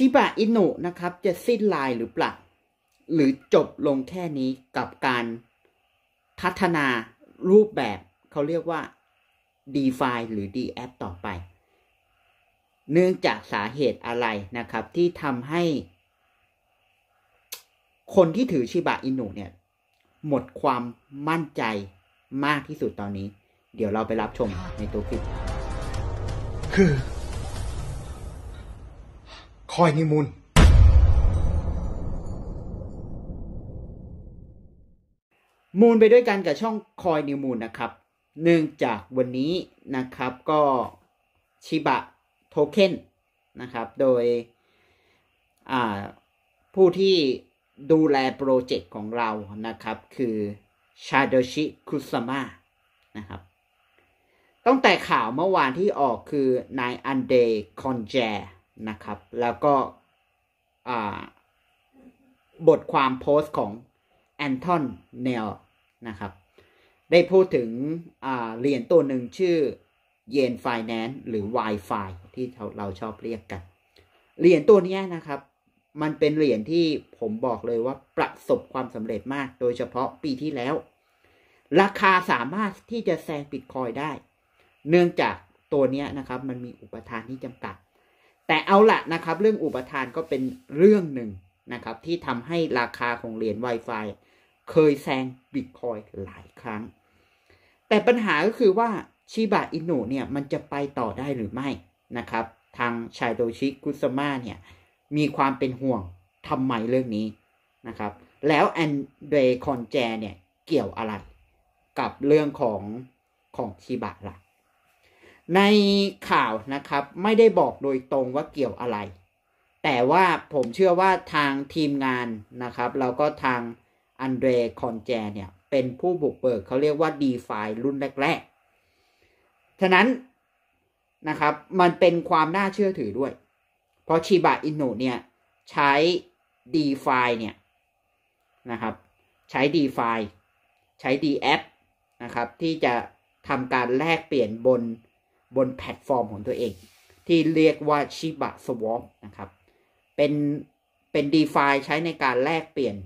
ชิบะอินุนะครับจะ สิ้นลายหรือเปล่าหรือจบลงแค่นี้กับการพัฒนารูปแบบเขาเรียกว่า d f i หรือ d a p ต่อไป เนื่องจากสาเหตุอะไรนะครับที่ทำให้ คนที่ถือชิบะอินุเนี่ย หมดความมั่นใจมากที่สุดตอนนี้ เดี๋ยวเราไปรับชมในตัวคลิปคือคอยนิมนต์มูลไปด้วยกันกับช่องคอยนิมูลนะครับเนื่องจากวันนี้นะครับก็ ชิบะโทเค็นนะครับ โดยผู้ที่ดูแลโปรเจกต์ของเรานะครับคือชาโดชิคุซามะนะครับ ตั้งแต่ข่าวเมื่อวานที่ออกคือนายอันเดคอนแจนะครับ แล้วก็บทความโพสต์ ของแอนทอนเนลนะครับ ได้พูดถึงเหรียญตัวหนึ่งชื่อเยนไฟแนนซ์หรือ Wi-Fi ที่เราชอบเรียกกัน เหรียญตัวนี้นะครับ มันเป็นเหรียญที่ผมบอกเลยว่าประสบความสำเร็จมาก โดยเฉพาะปีที่แล้ว ราคาสามารถที่จะแซงบิตคอยได้ เนื่องจากตัวนี้นะครับ มันมีอุปทานที่จำกัดแต่เอาละนะครับ เรื่องอุปทานก็เป็นเรื่องหนึ่งนะครับ ที่ทำให้ราคาของเหรียญ Wi-Fi เคยแซงบิตคอยหลายครั้ง แต่ปัญหาก็คือว่าชิบะอินุเนี่ย มันจะไปต่อได้หรือไม่นะครับ ทางชายโดชิกุสมาเนี่ย มีความเป็นห่วงทำไมเรื่องนี้นะครับ แล้วแอนเดรคอนแจเนี่ย เกี่ยวอะไรกับเรื่องของ ของชิบะละ่ะในข่าวนะครับไม่ได้บอกโดยตรงว่าเกี่ยวอะไร แต่ว่าผมเชื่อว่าทางทีมงานนะครับแล้วก็ทางอันเดรคอนแจเนี่ยเป็นผู้บุกเบิกเขาเรียกว่า d e f ฟรุ่นแรกๆฉะนั้นนะครับมันเป็นความน่าเชื่อถือด้วย เพราะชิบะอินโนเนี่ยใช้ d e f ฟเนี่ยนะครับใช้ d e f ฟใช้ d a p นะครับที่จะทำการแลกเปลี่ยนบนบนแพลตฟอร์มของตัวเองที่เรียกว่าชิบะสวอปนะครับ เป็น เป็น d e f าใช้ในการแลกเปลี่ยน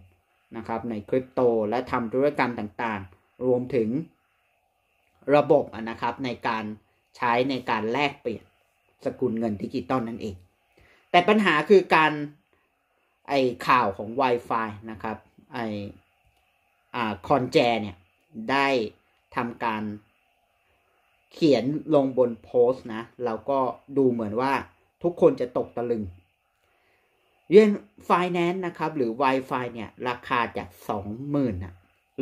นะครับ ในคริปโตและทำธุรกรรมต่างๆ รวมถึงระบบนะครับในการใช้ในการแลกเปลี่ยนสกุลเงินดิจิตอลนั่นเอง แต่ปัญหาคือการไอข่าวของ Wi-Fi นะครับไออ่าคอนแจเนี่ย ได้ทำการเขียนลงบนโพสต์นะ เราก็ดูเหมือนว่าทุกคนจะตกตะลึงเย็นไฟแนนซ์นะครับหรือ Wi-Fi เนี่ย ราคาจาก 20,000นะ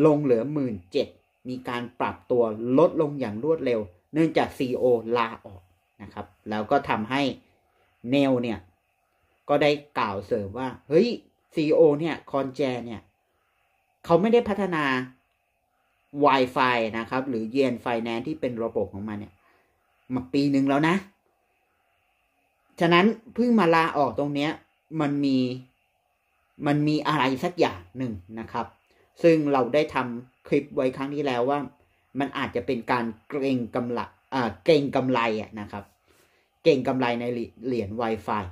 ลงเหลือ 1 7จ็ดมีการปรับตัวลดลงอย่างรวดเร็ว เนื่องจาก CEO ลาออกนะครับ แล้วก็ทำให้เนลเนี่ย ก็ได้กล่าวเสริมว่า เฮ้ย CEO เนี่ยคอนแจเนี่ย เขาไม่ได้พัฒนา Wi-Fi นะครับหรือ Yen Finance ที่เป็นระบบของมันเนี่ย มาปีหนึ่งแล้วนะ ฉะนั้น เพิ่งมาลาออกตรงเนี้ย มันมีมันมีอะไร สักอย่างหนึ่งนะครับ ซึ่งเราได้ทำคลิปไว้ ครั้งที่แล้วว่า มันอาจจะเป็นการเกรงกำลัอ่าเกรงกำไรอะนะครับ เกรงกำไรในเหรียญ Wi-Fi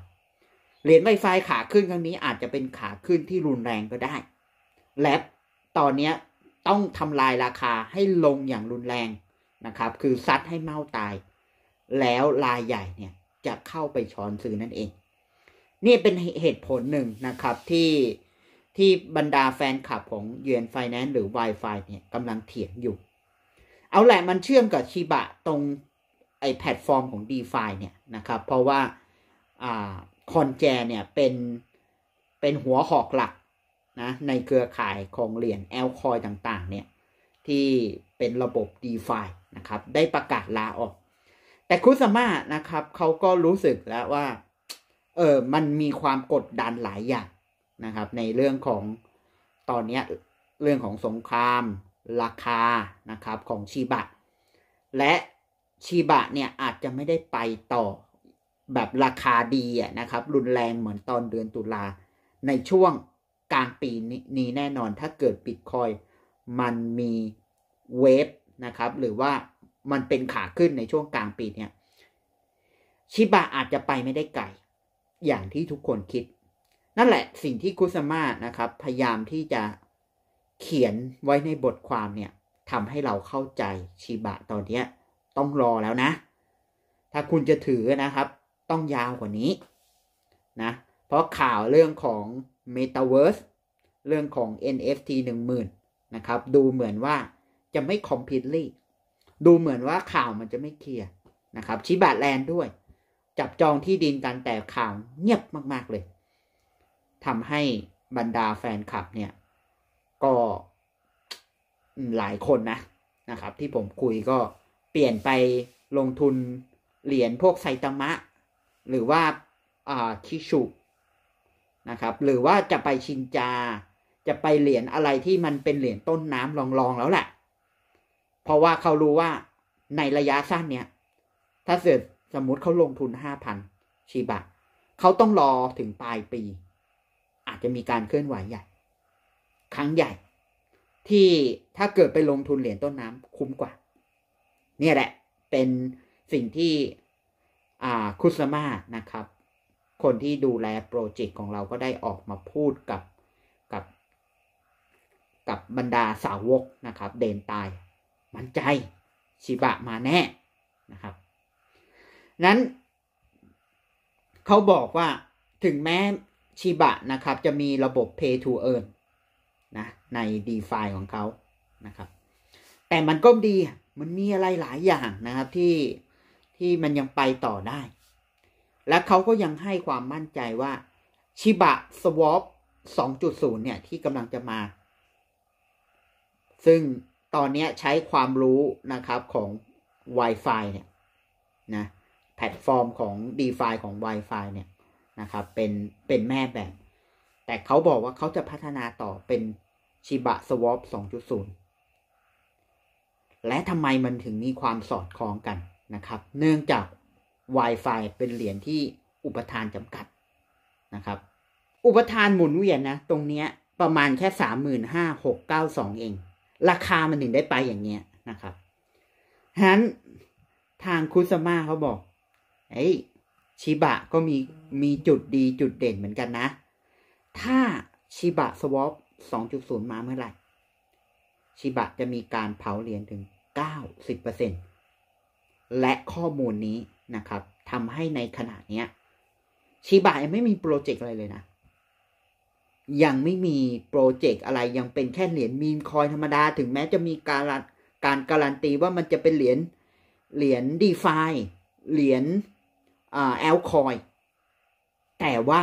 เหรียญ Wi-Fi ขา ขึ้นครั้งนี้อาจจะเป็นขาขึ้นที่รุนแรงก็ได้และตอนนี้ต้องทำลายราคาให้ลงอย่างรุนแรงนะครับ คือซัดให้เมาตาย แล้วรายใหญ่เนี่ย จะเข้าไปช้อน ซื้อนั่นเอง นี่เป็นเหตุผลหนึ่งนะครับที่ที่บรรดาแฟนคลับ ของยูเอ็นไฟแนนซ์หรือ Wi-Fi เนี่ยกำลังเถียงอยู่ เอาแหละ มันเชื่อมกับชิบะตรง ไอแพลตฟอร์มของ d e f าเนี่ยนะครับเพราะว่าคอนแจเนี่ยเป็นเป็นหัวหอกหลักนะในเครือข่ายของเหรียญแอลคอยต่าง ๆ เนี่ย ที่เป็นระบบ d e f านะครับ ได้ประกาศลาออก แต่คุสาม่านะครับ เขาก็รู้สึกแล้วว่า เออ มันมีความกดดันหลายอย่างนะครับ ในเรื่องของตอนนี้เรื่องของสงครามราคานะครับ ของชีบะและชีบะเนี่ยอาจจะไม่ได้ไปต่อแบบราคาดีนะครับ รุนแรงเหมือนตอนเดือนตุลาในช่วงกลางปีนี้แน่นอนถ้าเกิดบิตคอย มันมีเวฟนะครับ หรือว่ามันเป็นขาขึ้นในช่วงกลางปีเนี่ยชิบะอาจจะไปไม่ได้ไกลอย่างที่ทุกคนคิด นั่นแหละสิ่งที่คุสมานะครับ พยายามที่จะเขียนไว้ในบทความเนี่ยทำให้เราเข้าใจชิบะตอนนี้ต้องรอแล้วนะ ถ้าคุณจะถือนะครับ ต้องยาวกว่านี้นะ เพราะข่าวเรื่องของ Metaverse เรื่องของ NFT 10,000นะครับ ดูเหมือนว่าจะไม่ completely ดูเหมือนว่าข่าวมันจะไม่เคลียร์ นะครับชิบาแลนด์ด้วย จับจองที่ดินกันแต่ข่าวเงียบมากๆเลยทำให้บรรดาแฟนคลับเนี่ย ก็หลายคนนะนะครับ ที่ผมคุยก็เปลี่ยนไปลงทุน เหรียญพวก ไซตามะ หรือว่าอ่าคิชุนะครับหรือว่าจะไปชินจาจะไปเหรียญอะไรที่มันเป็นเหรียญต้นน้ำรอง ๆ แล้วแหละเพราะว่าเขารู้ว่าในระยะสั้นเนี้ยถ้าเกิดสมมติเขาลงทุนห้าพันชีบะเขาต้องรอถึงปลายปี อาจจะมีการเคลื่อนไหวใหญ่ครั้งใหญ่ ที่ถ้าเกิดไปลงทุนเหรียญต้นน้ำคุ้มกว่า เนี่ยแหละ เป็นสิ่งที่คุสมานะครับคนที่ดูแลโปรเจกต์ของเราก็ได้ออกมาพูดกับ กับกับบรรดาสาวกนะครับ เดนตาย มั่นใจชิบะมาแน่นะครับ นั้นเขาบอกว่าถึงแม้ชิบะนะครับจะมีระบบ Pay to Earn นะใน d e f าของเขานะครับ แต่มันก็ดีมันมีอะไรหลายอย่างนะครับที่ที่มันยังไปต่อได้และเขาก็ยังให้ความมั่นใจว่าชิบะสวอป2.0 เนี่ยที่กำลังจะมา ซึ่งตอนนี้ใช้ความรู้นะครับของ Wi-Fi เนี่ย นะ แพลตฟอร์มของ d e f i ของ Wi-Fi เนี่ยนะครับ เป็นเป็นแม่แบบ แต่เขาบอกว่าเขาจะพัฒนาต่อเป็นชิบะสวอป2.0 และทำไมมันถึงมีความสอดคล้องกันนะครับ เนื่องจาก Wi-Fi เป็นเหรียญที่อุปทานจำกัดนะครับ อุปทานหมุนเวียนนะ ตรงเนี้ยประมาณแค่สามหมื่นห้าหกเก้าสองเอง ราคามันถึงได้ไปอย่างเงี้ยนะครับ ฉะนั้นทางคุสมาเขาบอกเอ้ชิบะก็มี มีจุดดีจุดเด่นเหมือนกันนะ ถ้าชิบะสวอปสองจุดศูนย์มาเมื่อไหร่ ชิบะจะมีการเผาเหรียญถึงเเเก้าสิบปอร์ซต์และข้อมูลนี้นะครับทำให้ในขณะเนี้ย ชิบะยังไม่มี โปรเจกต์อะไร เลย นะ ยัง ไม่ มี โปรเจกต์อะไรยังเป็น แค่ เหรียญมีมคอยธรรมดา ถึงแม้จะมีการ การ การันตีว่ามันจะเป็นเหรียญเหรียญดีฟาเหรียญแอลคอยแต่ว่า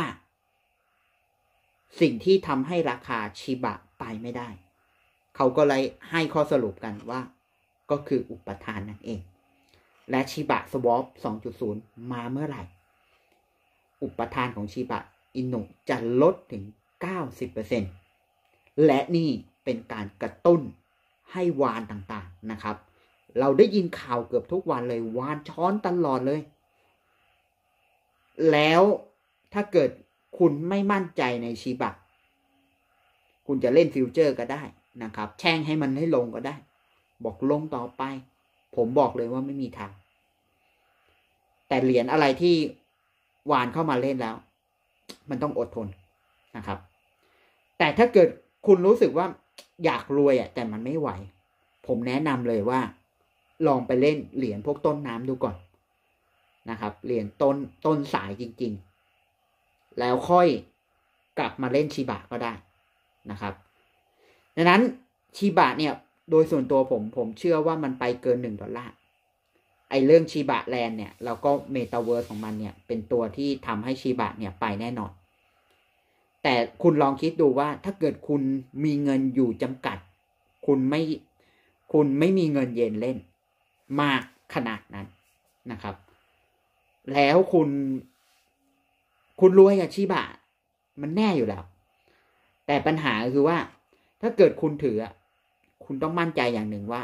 สิ่งที่ทำให้ราคา ชิบะไปไม่ได้ เขาก็เลยให้ข้อสรุปกันว่า ก็คืออุปทานนั่นเองและชีบะสวอป2.0 มาเมื่อไหร่ อุปทานของชีบะ อินุจะลดถึง 90%และนี่เป็นการกระตุ้นให้วานต่างๆนะครับ เราได้ยินข่าวเกือบทุกวันเลยวานช้อนตลอดเลย แล้วถ้าเกิดคุณไม่มั่นใจในชีบะคุณจะเล่นฟิวเจอร์ก็ได้นะครับ แช่งให้มันให้ลงก็ได้ บอกลงต่อไป ผมบอกเลยว่าไม่มีทางแต่เหรียญอะไรที่วานเข้ามาเล่นแล้ว มันต้องอดทนนะครับ แต่ถ้าเกิดคุณรู้สึกว่าอยากรวยอ่ะแต่มันไม่ไหว ผมแนะนำเลยว่าลองไปเล่นเหรียญพวกต้นน้ำดูก่อนนะครับเหรียญต้นต้นสายจริงๆ แล้วค่อยกลับมาเล่นชีบะก็ได้นะครับดังนั้นชีบะเนี่ย โดยส่วนตัวผม ผมเชื่อว่ามันไปเกินหนึ่งดอลลาร์ไอเรื่องชีบะแลนเนี่ยเราก็เมตาเวิร์สของมันเนี่ย เป็นตัวที่ทำให้ชีบะเนี่ยไปแน่นอน แต่คุณลองคิดดูว่าถ้าเกิดคุณมีเงินอยู่จำกัด คุณไม่คุณไม่มีเงินเย็นเล่นมากขนาดนั้นนะครับ แล้วคุณ คุณรวยกับชีบะมันแน่อยู่แล้ว แต่ปัญหาคือว่า ถ้าเกิดคุณถือ คุณต้องมั่นใจอย่างหนึ่งว่า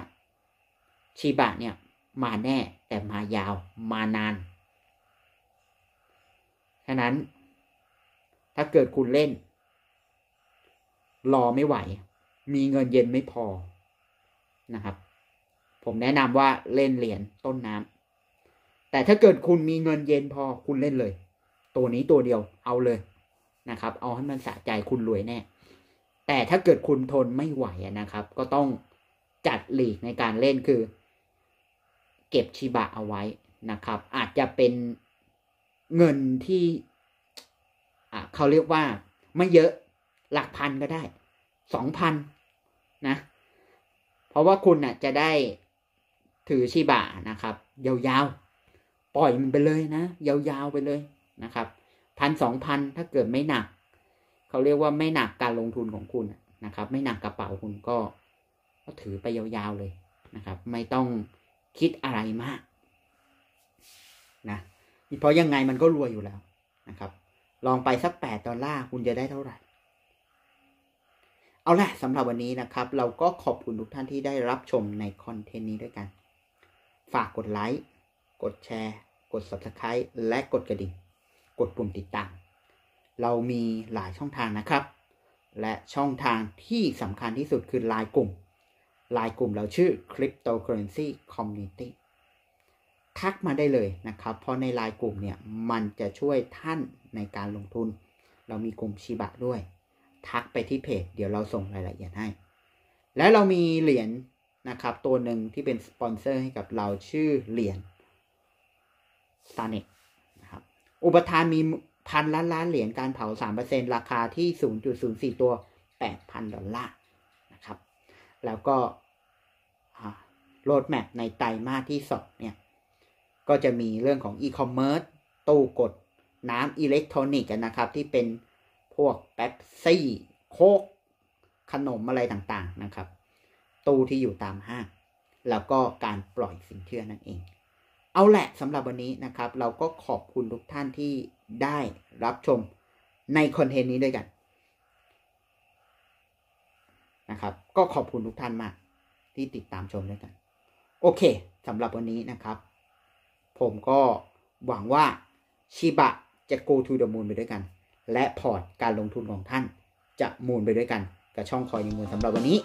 ชีบะเนี่ยมาแน่ แต่มายาวมานานฉะนั้นถ้าเกิดคุณเล่น รอไม่ไหว มีเงินเย็นไม่พอนะครับ ผมแนะนำว่าเล่นเหรียญต้นน้ำแต่ถ้าเกิดคุณมีเงินเย็นพอคุณเล่นเลย ตัวนี้ตัวเดียวเอาเลยนะครับ เอาให้มันสะใจคุณรวยแน่แต่ถ้าเกิดคุณทนไม่ไหวนะครับ ก็ต้องจัดหลีกในการเล่นคือเก็บชิบะ เอาไว้นะครับ อาจจะเป็นเงินที่เขาเรียกว่าไม่เยอะหลักพัน ก็ได้ สองพันนะ เพราะว่าคุณน่ะจะได้ถือ ชิบะ นะครับ ยาวๆปล่อยมันไปเลยนะยาวๆไปเลยนะครับ พันสองพันถ้าเกิดไม่หนักเขาเรียกว่าไม่หนักการลงทุนของคุณนะครับ ไม่หนักกระเป๋าคุณก็ ถือไป ยาวๆเลยนะครับ ไม่ต้องคิดอะไรมากนะเพราะยังไงมันก็รวยอยู่แล้วนะครับ ลองไปสักแปดดอลลาร์คุณจะได้เท่าไหร่เอาละสำหรับวันนี้นะครับ เราก็ขอบคุณทุกท่านที่ได้รับชมในคอนเทนต์นี้ด้วยกัน ฝากกดไลค์กดแชร์ กด Subscribe และกดกระดิ่ง กดปุ่มติดตามเรามีหลายช่องทางนะครับ และช่องทางที่สำคัญที่สุดคือไลน์กลุ่มลายกลุ่มเราชื่อ Cryptocurrency Community ทักมาได้เลยนะครับ เพราะในลายกลุ่มเนี่ยมันจะช่วยท่านในการลงทุน เรามีกลุ่มชีบะด้วย ทักไปที่เพจ เดี๋ยวเราส่งรายละเอียดให้ และเรามีเหรียญนะครับตัวหนึ่งที่เป็นสปอนเซอร์ให้กับเราชื่อเหรียญ s t a n e t นะครับ อุปทานมีพันล้านล้านเหรียญการเผา 3%ราคาที่ 0.04 ตัว 8,000 ดอลลาร์นะครับ แล้วก็โรดแมพในไตรมาสที่สองเนี่ย ก็จะมีเรื่องของอีคอมเมิร์ซตู้กดน้ำอิเล็กทรอนิกส์นะครับ ที่เป็นพวกแป๊บซี่โคกขนมอะไรต่าง ๆ นะครับ ตู้ที่อยู่ตามห้าง แล้วก็การปล่อยสินเชื่อนั่นเอง เอาแหละสำหรับวันนี้นะครับ เราก็ขอบคุณทุกท่านที่ได้รับชมในคอนเทนต์นี้ด้วยกันนะครับ ก็ขอบคุณทุกท่านมากที่ติดตามชมด้วยกันโอเค สำหรับวันนี้นะครับ ผมก็หวังว่าชิบะจะ go to the moon ไปด้วยกัน และพอร์ตการลงทุนของท่านจะมูลไปด้วยกัน กับช่องคอยิมูลสำหรับวันนี้